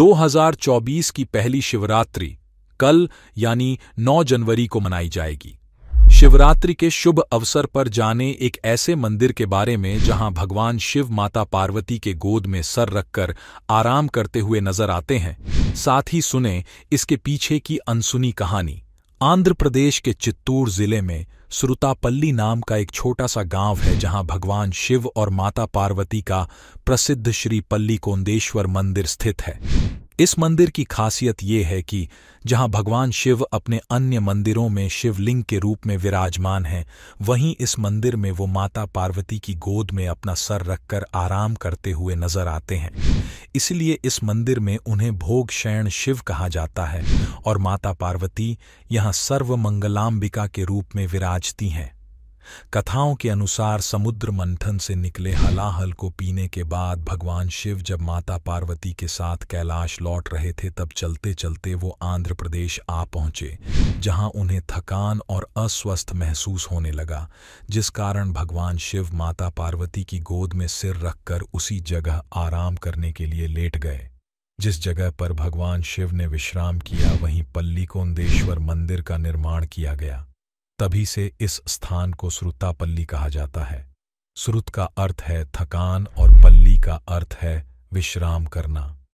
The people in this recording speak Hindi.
2024 की पहली शिवरात्रि कल यानी 9 जनवरी को मनाई जाएगी शिवरात्रि के शुभ अवसर पर जाने एक ऐसे मंदिर के बारे में जहां भगवान शिव माता पार्वती के गोद में सर रखकर आराम करते हुए नजर आते हैं साथ ही सुने इसके पीछे की अनसुनी कहानी आंध्र प्रदेश के चित्तूर जिले में श्रुतापल्ली नाम का एक छोटा सा गांव है जहां भगवान शिव और माता पार्वती का प्रसिद्ध श्री पल्ली कोंदेश्वर मंदिर स्थित है इस मंदिर की खासियत ये है कि जहां भगवान शिव अपने अन्य मंदिरों में शिवलिंग के रूप में विराजमान हैं वहीं इस मंदिर में वो माता पार्वती की गोद में अपना सर रखकर आराम करते हुए नजर आते हैं इसलिए इस मंदिर में उन्हें भोग शयन शिव कहा जाता है और माता पार्वती यहाँ सर्वमंगलाम्बिका के रूप में विराजती हैं कथाओं के अनुसार समुद्र मंथन से निकले हलाहल को पीने के बाद भगवान शिव जब माता पार्वती के साथ कैलाश लौट रहे थे तब चलते चलते वो आंध्र प्रदेश आ पहुंचे जहां उन्हें थकान और अस्वस्थ महसूस होने लगा जिस कारण भगवान शिव माता पार्वती की गोद में सिर रखकर उसी जगह आराम करने के लिए लेट गए जिस जगह पर भगवान शिव ने विश्राम किया वहीं पल्लीकोंदेश्वर मंदिर का निर्माण किया गया तभी से इस स्थान को श्रुतापल्ली कहा जाता है श्रुत का अर्थ है थकान और पल्ली का अर्थ है विश्राम करना